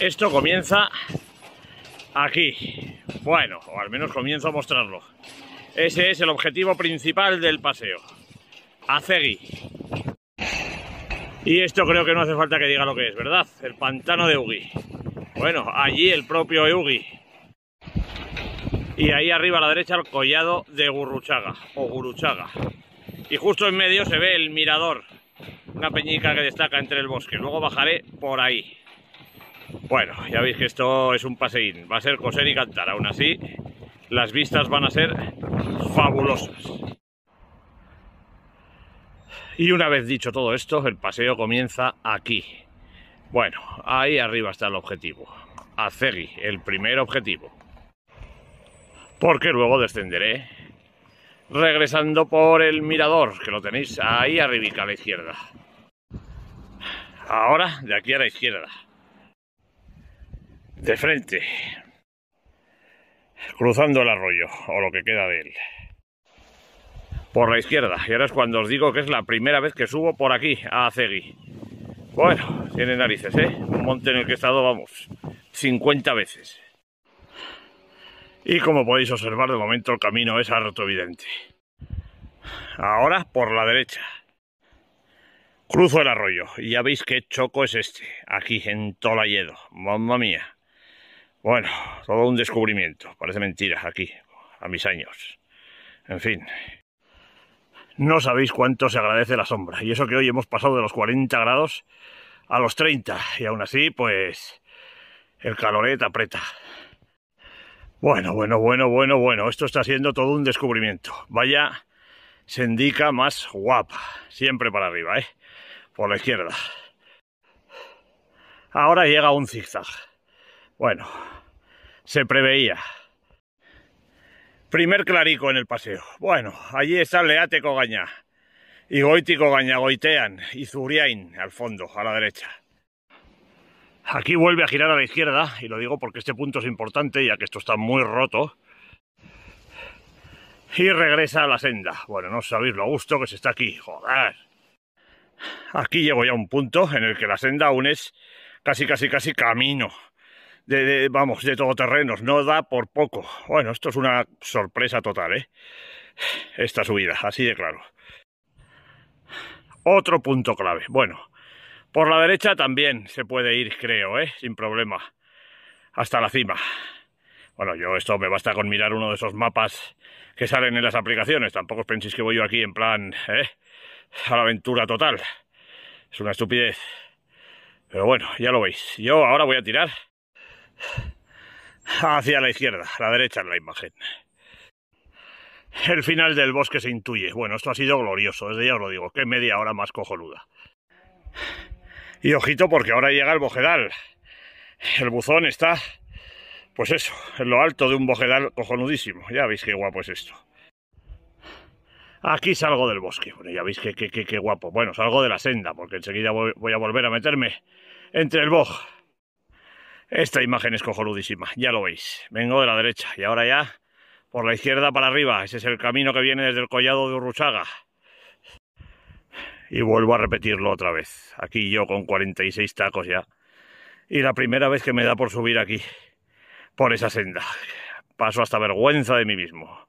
Esto comienza aquí. Bueno, o al menos comienzo a mostrarlo. Ese es el objetivo principal del paseo. Acegui. Y esto creo que no hace falta que diga lo que es, ¿verdad? El pantano de Ugui. Bueno, allí el propio Ugui. Y ahí arriba a la derecha el collado de Gurruchaga o Guruchaga. Y justo en medio se ve el mirador, una peñica que destaca entre el bosque. Luego bajaré por ahí. Bueno, ya veis que esto es un paseín. Va a ser coser y cantar. Aún así, las vistas van a ser fabulosas. Y una vez dicho todo esto, el paseo comienza aquí. Bueno, ahí arriba está el objetivo. Acegui, el primer objetivo. Porque luego descenderé regresando por el mirador, que lo tenéis ahí arriba a la izquierda. Ahora, de aquí a la izquierda de frente, cruzando el arroyo, o lo que queda de él. Por la izquierda, y ahora es cuando os digo que es la primera vez que subo por aquí, a Acegui. Bueno, tiene narices, ¿eh? Un monte en el que he estado, vamos, 50 veces. Y como podéis observar, de momento el camino es harto evidente. Ahora por la derecha. Cruzo el arroyo y ya veis qué choco es este, aquí en Tolayedo. Mamma mía. Bueno, todo un descubrimiento. Parece mentira aquí, a mis años. En fin. No sabéis cuánto se agradece la sombra. Y eso que hoy hemos pasado de los 40 grados a los 30. Y aún así, pues... El caloret aprieta. Bueno, bueno, bueno, bueno, bueno. Esto está siendo todo un descubrimiento. Vaya se sendica más guapa. Siempre para arriba, ¿eh? Por la izquierda. Ahora llega un zigzag. Bueno, se preveía. Primer clarico en el paseo. Bueno, allí está Leate Cogaña. Y Goiti Cogaña, Goitean y Zuriain al fondo, a la derecha. Aquí vuelve a girar a la izquierda, y lo digo porque este punto es importante, ya que esto está muy roto. Y regresa a la senda. Bueno, no sabéis lo a gusto que se está aquí, joder. Aquí llego ya a un punto en el que la senda aún es casi, casi, casi camino de, vamos, de todoterrenos, no da por poco. Bueno, esto es una sorpresa total, ¿eh? Esta subida, así de claro. Otro punto clave. Bueno, por la derecha también se puede ir, creo, ¿eh? Sin problema. Hasta la cima. Bueno, yo esto me basta con mirar uno de esos mapas que salen en las aplicaciones. Tampoco os penséis que voy yo aquí en plan, ¿eh? A la aventura total. Es una estupidez. Pero bueno, ya lo veis. Yo ahora voy a tirar hacia la izquierda, a la derecha en la imagen. El final del bosque se intuye. Bueno, esto ha sido glorioso, desde ya os lo digo, Qué media hora más cojonuda. Y ojito porque ahora llega el bojedal. El buzón está, pues eso, en lo alto de un bojedal cojonudísimo. Ya veis qué guapo es esto. Aquí salgo del bosque. Bueno, ya veis qué, qué, qué, guapo. Bueno, salgo de la senda porque enseguida voy, voy a volver a meterme entre el boj esta imagen es cojonudísima, ya lo veis. Vengo de la derecha y ahora ya por la izquierda para arriba. Ese es el camino que viene desde el collado de Urruchaga. Y vuelvo a repetirlo otra vez. Aquí yo con 46 tacos ya. Y la primera vez que me da por subir aquí, por esa senda. Paso hasta vergüenza de mí mismo.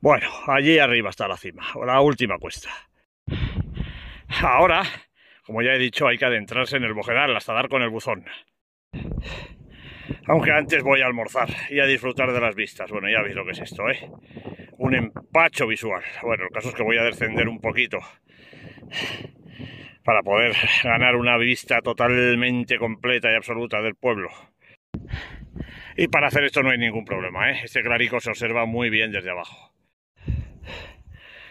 Bueno, allí arriba está la cima, la última cuesta. Ahora como ya he dicho, hay que adentrarse en el bojedal hasta dar con el buzón. Aunque antes voy a almorzar y a disfrutar de las vistas. Bueno, ya veis lo que es esto, ¿eh? Un empacho visual. Bueno, el caso es que voy a descender un poquito para poder ganar una vista totalmente completa y absoluta del pueblo. Y para hacer esto no hay ningún problema, ¿eh? Este clarico se observa muy bien desde abajo.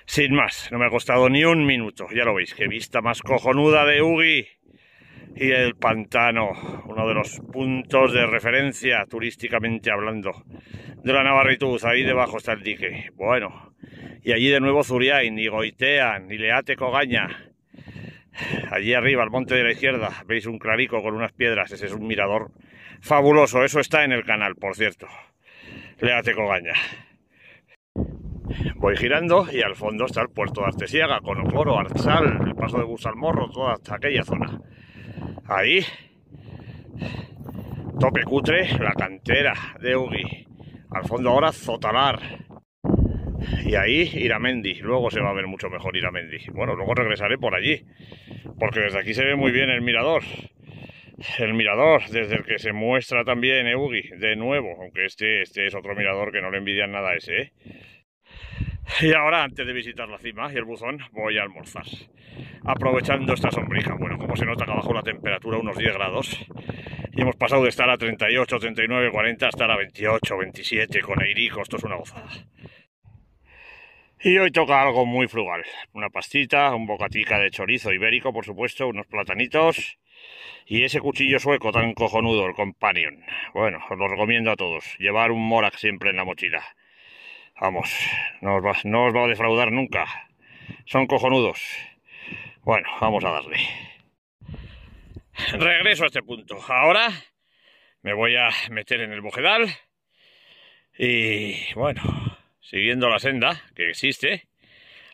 Sin más, no me ha costado ni un minuto, ya lo veis, qué vista más cojonuda de Ugi y el pantano, uno de los puntos de referencia turísticamente hablando de la Navarritud, ahí debajo está el dique, bueno, y allí de nuevo Zuria, ni Goitea, ni Leate Cogaña, allí arriba, al monte de la izquierda, veis un clarico con unas piedras, ese es un mirador fabuloso, eso está en el canal, por cierto, Leate Cogaña. Voy girando y al fondo está el puerto de Artesiaga, Conocoro, Arzal, el paso de Busalmorro, toda hasta aquella zona. Ahí, tope cutre, la cantera de Ugi. Al fondo ahora Zotalar. Y ahí Iramendi. Luego se va a ver mucho mejor Iramendi. Bueno, luego regresaré por allí. Porque desde aquí se ve muy bien el mirador el mirador desde el que se muestra también Eugi, de nuevo, aunque este, este es otro mirador que no le envidian nada a ese, ¿eh? Y ahora, antes de visitar la cima y el buzón, voy a almorzar. Aprovechando esta sombrija, bueno, como se nota que abajo la temperatura unos 10 grados, y hemos pasado de estar a 38, 39, 40 a estar a 28, 27 con airico, esto es una gozada. Y hoy toca algo muy frugal, una pastita, un bocatica de chorizo ibérico, por supuesto, unos platanitos y ese cuchillo sueco tan cojonudo, el Companion. Bueno, os lo recomiendo a todos, llevar un morak siempre en la mochila. Vamos, no os, va, a defraudar nunca. Son cojonudos. Bueno, vamos a darle. Regreso a este punto. Ahora me voy a meter en el bojedal. Y bueno, siguiendo la senda que existe,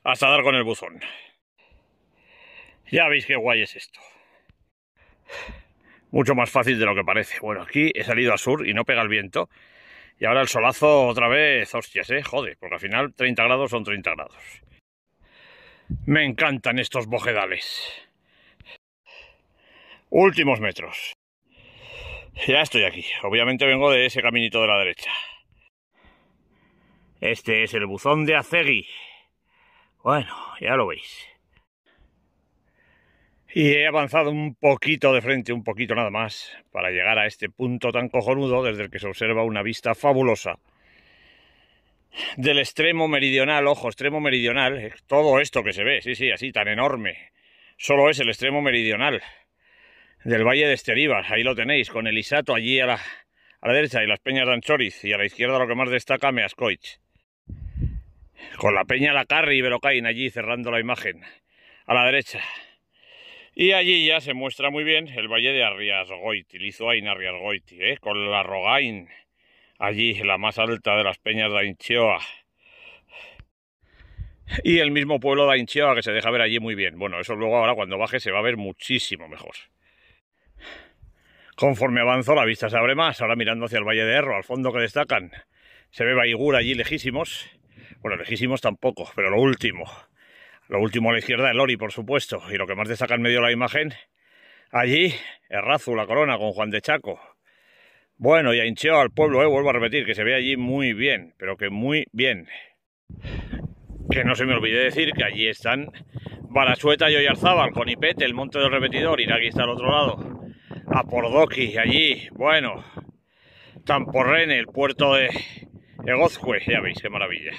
hasta dar con el buzón. Ya veis qué guay es esto. Mucho más fácil de lo que parece. Bueno, aquí he salido al sur y no pega el viento. Y ahora el solazo otra vez, hostias, ¿eh? Jode, porque al final 30 grados son 30 grados. Me encantan estos bojedales. Últimos metros. Ya estoy aquí. Obviamente vengo de ese caminito de la derecha. Este es el buzón de Acegui. Bueno, ya lo veis. Y he avanzado un poquito de frente, un poquito nada más, para llegar a este punto tan cojonudo desde el que se observa una vista fabulosa del extremo meridional, ojo, extremo meridional, eh, todo esto que se ve, sí, sí, así tan enorme, solo es el extremo meridional del Valle de Esteribas, ahí lo tenéis, con el Isato allí a la, derecha y las peñas de Anchoriz, y a la izquierda lo que más destaca Meascoich, con la peña La Carri y Belocain allí cerrando la imagen, a la derecha, y allí ya se muestra muy bien el valle de Arriasgoiti, Lizoain Arriasgoiti, ¿eh? con la Rogain, allí la más alta de las peñas de hincheoa Y el mismo pueblo de hincheoa que se deja ver allí muy bien. Bueno, eso luego ahora cuando baje se va a ver muchísimo mejor. Conforme avanzo la vista se abre más, ahora mirando hacia el Valle de Erro, al fondo que destacan. Se ve Baigur allí lejísimos. Bueno, lejísimos tampoco, pero lo último. Lo último a la izquierda, el Lori, por supuesto. Y lo que más destaca en medio la imagen, allí, Errazu, la corona, con Juan de Chaco. Bueno, y hincheo al pueblo, eh, vuelvo a repetir, que se ve allí muy bien, pero que muy bien. Que no se me olvide decir que allí están balasueta y Oyarzábal, con Ipete, el monte del repetidor, y aquí está al otro lado. A Pordoqui, allí, bueno. Tamporrene, el puerto de Egozcue, ya veis qué maravilla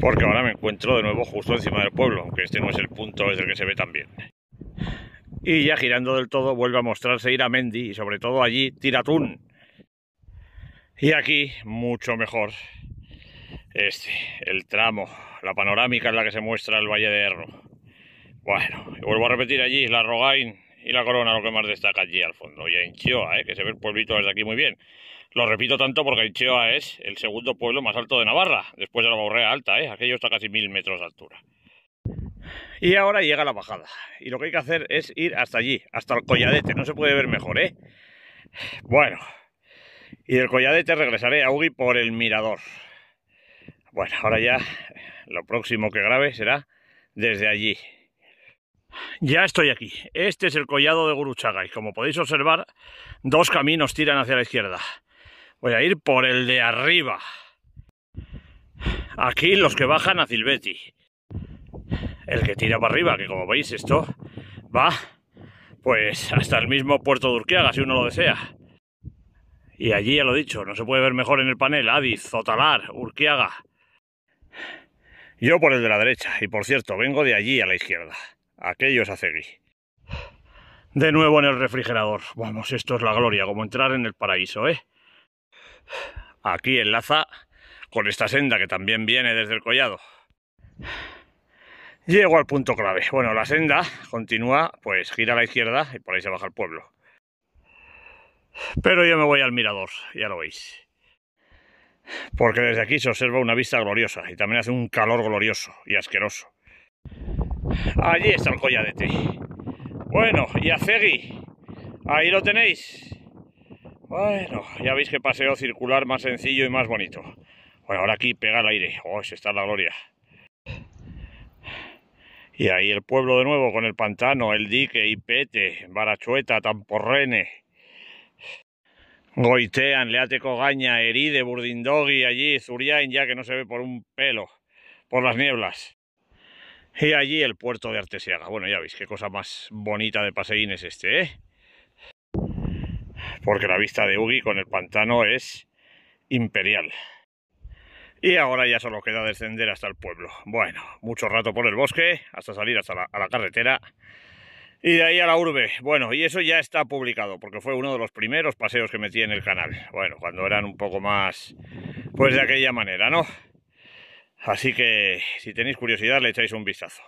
porque ahora me encuentro de nuevo justo encima del pueblo, aunque este no es el punto desde el que se ve tan bien. Y ya girando del todo vuelve a mostrarse ir a Mendy y sobre todo allí Tiratún. Y aquí mucho mejor este, el tramo, la panorámica en la que se muestra el Valle de Erro. Bueno, y vuelvo a repetir allí, la Rogain, y la corona lo que más destaca allí al fondo, y en Chioa, ¿eh? que se ve el pueblito desde aquí muy bien. Lo repito tanto porque Chioa es el segundo pueblo más alto de Navarra, después de la Borrea Alta, ¿eh? aquello está casi mil metros de altura. Y ahora llega la bajada, y lo que hay que hacer es ir hasta allí, hasta el Colladete, no se puede ver mejor, ¿eh? Bueno, y del Colladete regresaré a Ugui por el Mirador. Bueno, ahora ya lo próximo que grabe será desde allí. Ya estoy aquí. Este es el collado de Guruchaga y como podéis observar, dos caminos tiran hacia la izquierda. Voy a ir por el de arriba. Aquí los que bajan a Silveti. El que tira para arriba, que como veis esto va pues hasta el mismo puerto de Urquiaga, si uno lo desea. Y allí ya lo he dicho, no se puede ver mejor en el panel, Adiz, Zotalar, Urquiaga. Yo por el de la derecha, y por cierto, vengo de allí a la izquierda. Aquello es Acegui. De nuevo en el refrigerador. Vamos, esto es la gloria, como entrar en el paraíso, ¿eh? Aquí enlaza con esta senda que también viene desde el collado. Llego al punto clave. Bueno, la senda continúa, pues gira a la izquierda y por ahí se baja el pueblo. Pero yo me voy al mirador, ya lo veis. Porque desde aquí se observa una vista gloriosa y también hace un calor glorioso y asqueroso. Allí está el colladete. Bueno, y a Cegui. Ahí lo tenéis. Bueno, ya veis que paseo circular más sencillo y más bonito. Bueno, ahora aquí pega el aire. Oh, está la gloria. Y ahí el pueblo de nuevo con el pantano, el dique, Ipete, Barachueta, Tamporrene. Goitean, Leate Cogaña, Heride, Burdindogi, allí, Zuriain, ya que no se ve por un pelo, por las nieblas. Y allí el puerto de Artesiaga. Bueno, ya veis qué cosa más bonita de paseín es este, ¿eh? Porque la vista de Ugi con el pantano es imperial. Y ahora ya solo queda descender hasta el pueblo. Bueno, mucho rato por el bosque, hasta salir hasta la carretera. Y de ahí a la urbe. Bueno, y eso ya está publicado, porque fue uno de los primeros paseos que metí en el canal. Bueno, cuando eran un poco más, pues de aquella manera, ¿no? Así que si tenéis curiosidad le echáis un vistazo.